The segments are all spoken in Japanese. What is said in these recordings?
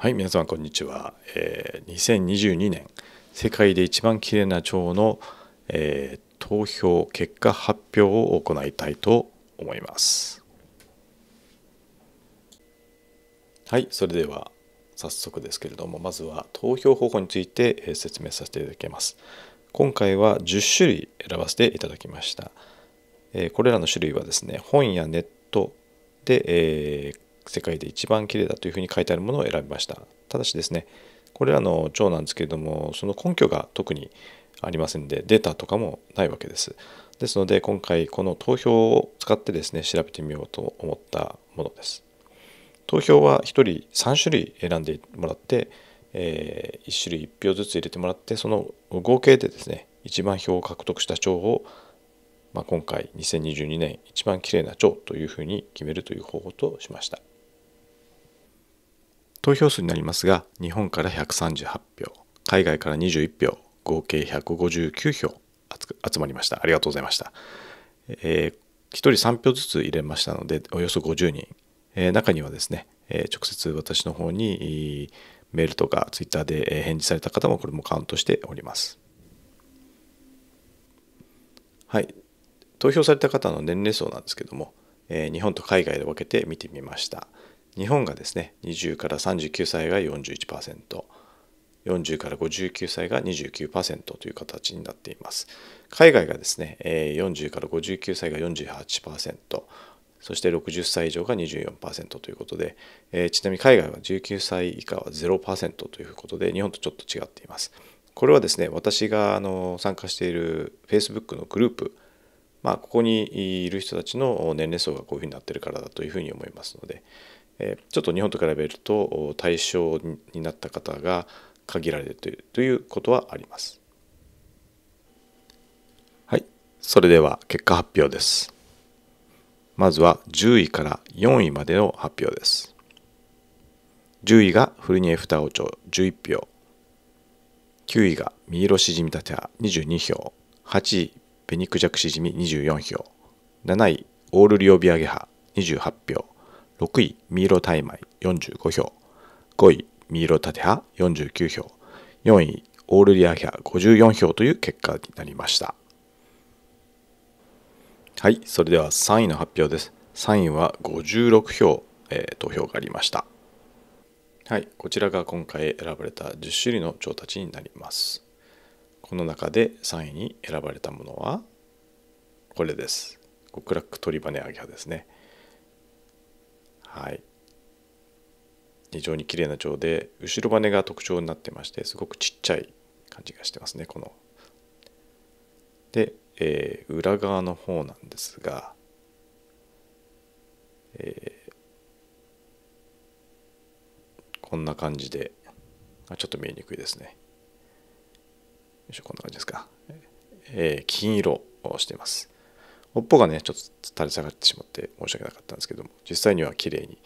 はい皆さんこんにちは、えー、2022年世界で一番きれいな蝶の、えー、投票結果発表を行いたいと思いますはいそれでは早速ですけれどもまずは投票方法について説明させていただきます今回は10種類選ばせていただきましたこれらの種類はですね本やネットで世界で一番綺麗だというふうに書いてあるものを選びましたただしですねこれらの蝶なんですけれどもその根拠が特にありませんでデータとかもないわけですですので今回この投票を使ってですね調べてみようと思ったものです投票は1人3種類選んでもらって、えー、1種類1票ずつ入れてもらってその合計でですね1万票を獲得した蝶を、まあ、今回2022年一番綺麗な蝶というふうに決めるという方法としました投票数になりますが日本から138票海外から21票合計159票集まりましたありがとうございました、えー、1人3票ずつ入れましたのでおよそ50人、えー、中にはですね、えー、直接私の方にメールとかツイッターで返事された方もこれもカウントしておりますはい投票された方の年齢層なんですけども、えー、日本と海外で分けて見てみました日本がですね20から39歳が 41%40 から59歳が29%という形になっています海外がですね40から59歳が48%そして60歳以上が24%ということで、えちなみに海外は19歳以下は0%ということで日本とちょっと違っていますこれはですね私があの参加している Facebook のグループまあ、ここにいる人たちの年齢層がこういうふうになってるからだというふうに思いますので、えちょっと日本と比べると対象になった方が限られているということはあります。はい、それでは結果発表です。まずは10位から4位までの発表です。10位がフルニエ・フタオチョ11票。9位がミイロシジミタテハ22票。8位、ベニクジャクシジミ24票。7位、オールリオビアゲハ28票。6位、ミーロタイマイ45票、5位、ミーロタテハ49票、4位、オールリアヒャ54票という結果になりました。はい、それでは3位の発表です。3位は56票、えー、投票がありました。はい、こちらが今回選ばれた10種類の調達になります。この中で3位に選ばれたものはこれです。極楽鳥羽根アげ派ですね。はい、非常に綺麗な蝶で後ろ羽が特徴になってましてすごくちっちゃい感じがしてますねこの。で、えー、裏側の方なんですが、えー、こんな感じであちょっと見えにくいですねよいしょこんな感じですか、えー、金色をしています尾っぽがねちょっと垂れ下がってしまって申し訳なかったんですけども実際には綺麗に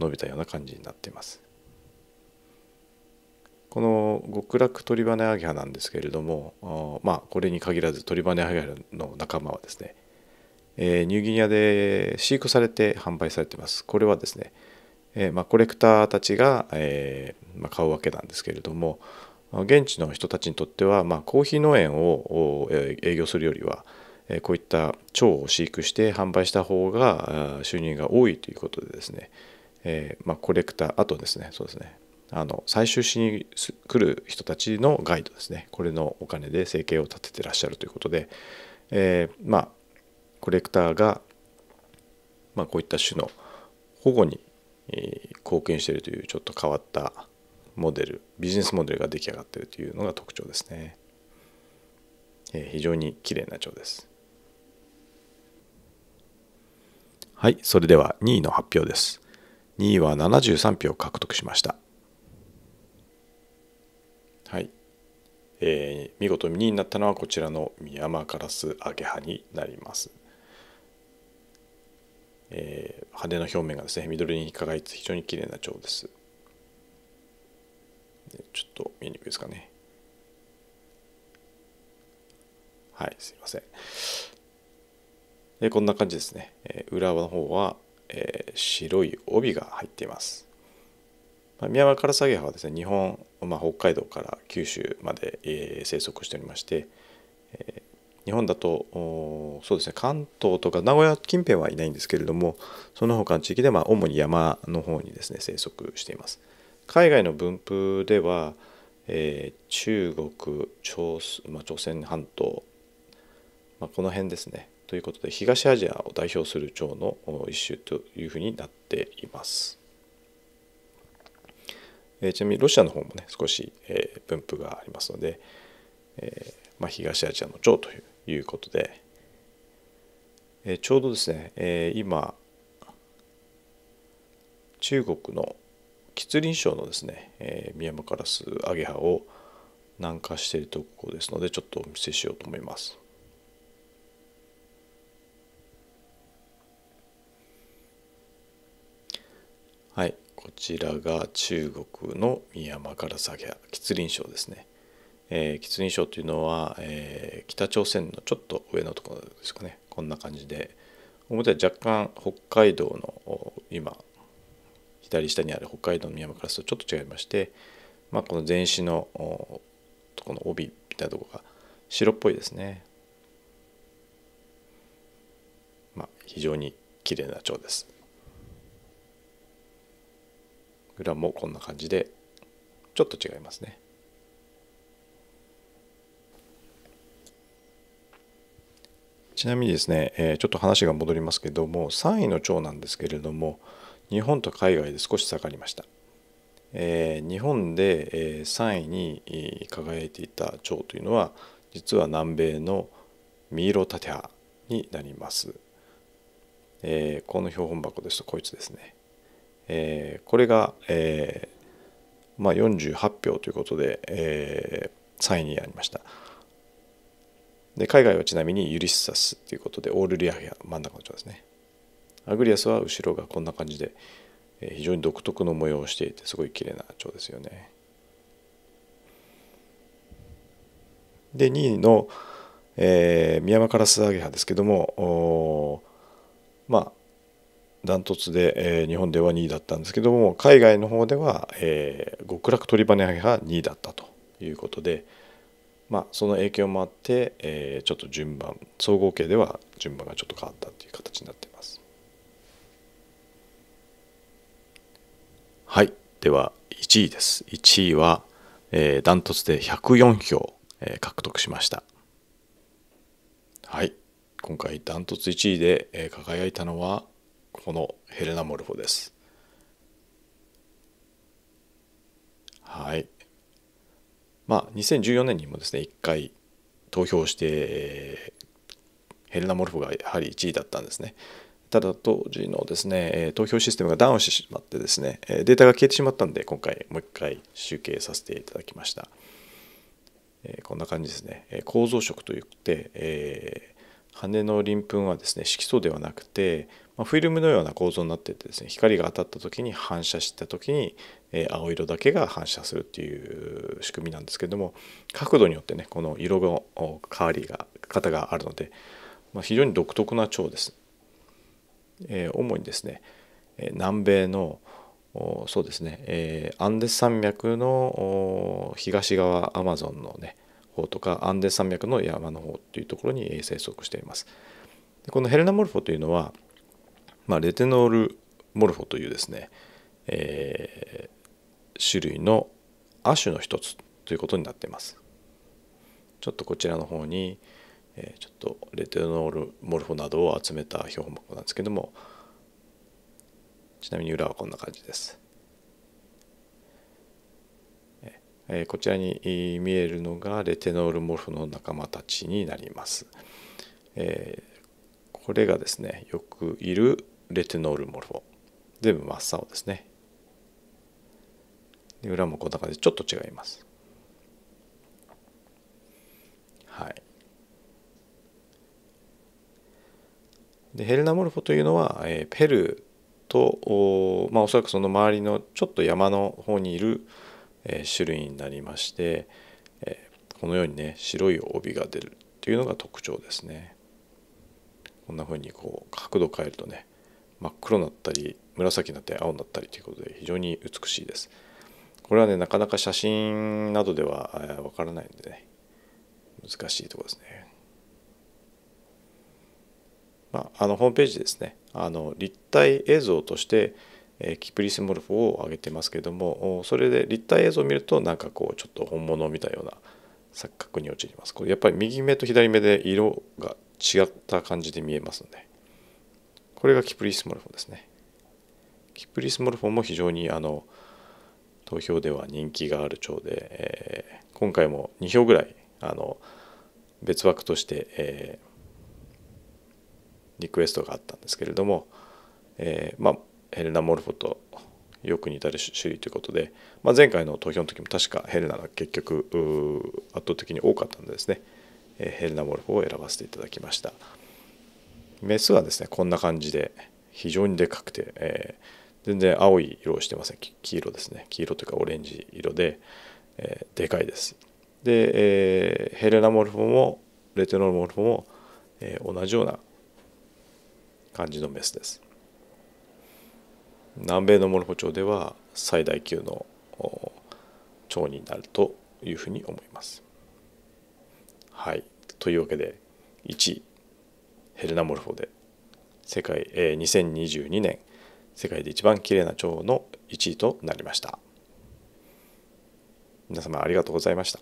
伸びたような感じになっていますこの極楽鳥羽アゲハなんですけれどもまあこれに限らず鳥羽アゲハの仲間はですね、えー、ニューギニアで飼育されて販売されてますこれはですね、えー、まあ、コレクターたちが、えー、まあ、買うわけなんですけれども現地の人たちにとっては、まあ、コーヒー農園を営業するよりは、こういった蝶を飼育して販売した方が収入が多いということでですね、えまあ、コレクターあとですねそうですねあの採集しに来る人たちのガイドですねこれのお金で生計を立ててらっしゃるということで、えー、まあコレクターが、まあ、こういった種の保護に、えー、貢献しているというちょっと変わったモデルビジネスモデルが出来上がっているというのが特徴ですね、えー、非常に綺麗な蝶ですはい、それでは2位の発表です。2位は73票獲得しました。はい、えー、見事2位になったのはこちらのミヤマカラスアゲハになります。えー、羽の表面がですね緑に輝いて非常に綺麗な蝶です。ちょっと見えにくいですかね。はい、すいません。でこんな感じですね、え裏の方は、え白い帯が入っています、まミヤマカラサギハはですね日本、まあ、北海道から九州まで、え生息しておりまして、え日本だとそうですね関東とか名古屋近辺はいないんですけれどもその他の地域でまあ主に山の方にですね生息しています海外の分布では、えー、中国朝,、まあ、朝鮮半島、まあ、この辺ですねということで東アジアを代表する蝶の一種というふうになっています。えちなみにロシアの方もね少し、え分布がありますので、えまあ、東アジアの蝶ということで、えちょうどですね、え今中国の吉林省のですね、えミヤマカラスアゲハを南下しているところですのでちょっとお見せしようと思います。はいこちらが中国のマ山から先は吉林省ですね、えー、吉林省というのは、えー、北朝鮮のちょっと上のところですかねこんな感じで表は若干北海道の今左下にある北海道のミヤからするとちょっと違いまして、まあ、この前肢のこの帯みたいなとこが白っぽいですね、まあ、非常に綺麗な蝶です。裏もこんな感じでちょっと違いますね。ちなみにですね、えちょっと話が戻りますけども3位の長なんですけれども日本と海外で少し下がりました。え日本で、え3位に輝いていた蝶というのは実は南米のミイロタテハになります。えこの標本箱ですとこいつですね。えー、これが、えー、まあ、48票ということで、えー、3位になりましたで海外はちなみにユリッサスということでオールリアフィア真ん中の人ですねアグリアスは後ろがこんな感じで、え非常に独特の模様をしていてすごい綺麗な蝶ですよねで2位の、えー、ミヤマカラスアゲハですけどもまあダントツで、えー、日本では2位だったんですけども海外の方では、えー、極楽鳥羽杯が2位だったということで、まあ、その影響もあって、えー、ちょっと順番総合計では順番がちょっと変わったという形になっています。はいでは1位です。1位は、えー、ダントツで104票、えー、獲得しました。はい今回ダントツ1位で、えー、輝いたのはこのヘレナモルフォです。はい。まあ、2014年にもですね、1回投票して、ヘレナ・モルフォがやはり1位だったんですね。ただ当時のですね、投票システムがダウンしてしまってですね、データが消えてしまったので、今回もう1回集計させていただきました。こんな感じですね。構造色といって、羽の鱗粉はですね色素ではなくて、まあ、フィルムのような構造になっててですね光が当たった時に反射した時に、えー、青色だけが反射するっていう仕組みなんですけども角度によってねこの色の変わりが型があるので、まあ、非常に独特な蝶です。えー、主にですね南米のそうですね、えー、アンデス山脈の東側アマゾンのね方とかアンデス山脈の山の方というところに生息しています。でこのヘレナモルフォというのは、まあ、レテノールモルフォというですね、えー、種類の亜種の一つということになっています。ちょっとこちらの方に、えー、ちょっとレテノールモルフォなどを集めた標本箱なんですけどもちなみに裏はこんな感じです。えこちらに見えるのがレテノールモルフの仲間たちになります。えこれがですねよくいるレテノールモルフォ全部真っ青ですねで裏もこんな感じでちょっと違いますはいでヘルナモルフォというのは、えペルーとお,、まあ、おそらくその周りのちょっと山の方にいる、え種類になりまして、えこのようにね白い帯が出るというのが特徴ですね。こんな風にこう角度変えるとね真っ黒になったり紫になって青になったりということで非常に美しいです。これはねなかなか写真などではわからないんでね難しいところですね。まあ、あのホームページですねあの立体映像として、キプリスモルフを上げてますけどもそれで立体映像を見るとなんかこうちょっと本物を見たような錯覚に陥りますこれやっぱり右目と左目で色が違った感じで見えますのでこれがキプリスモルフォですねキプリスモルフォも非常にあの投票では人気がある蝶で、えー、今回も2票ぐらいあの別枠として、えー、リクエストがあったんですけれども、えー、まあヘレナ・モルフォとよく似た種類ということで、まあ、前回の投票の時も確かヘレナが結局圧倒的に多かったんでですね、えヘレナ・モルフォを選ばせていただきましたメスはですねこんな感じで非常にでかくて、えー、全然青い色をしてません黄色ですね黄色というかオレンジ色で、えー、でかいですで、えー、ヘレナ・モルフォもレテノール・モルフォも、え同じような感じのメスです南米のモルフォ町では最大級の蝶になるというふうに思います。はい、というわけで1位ヘルナ・モルフォで世界、え2022年世界で一番きれいな蝶の1位となりました皆様ありがとうございました。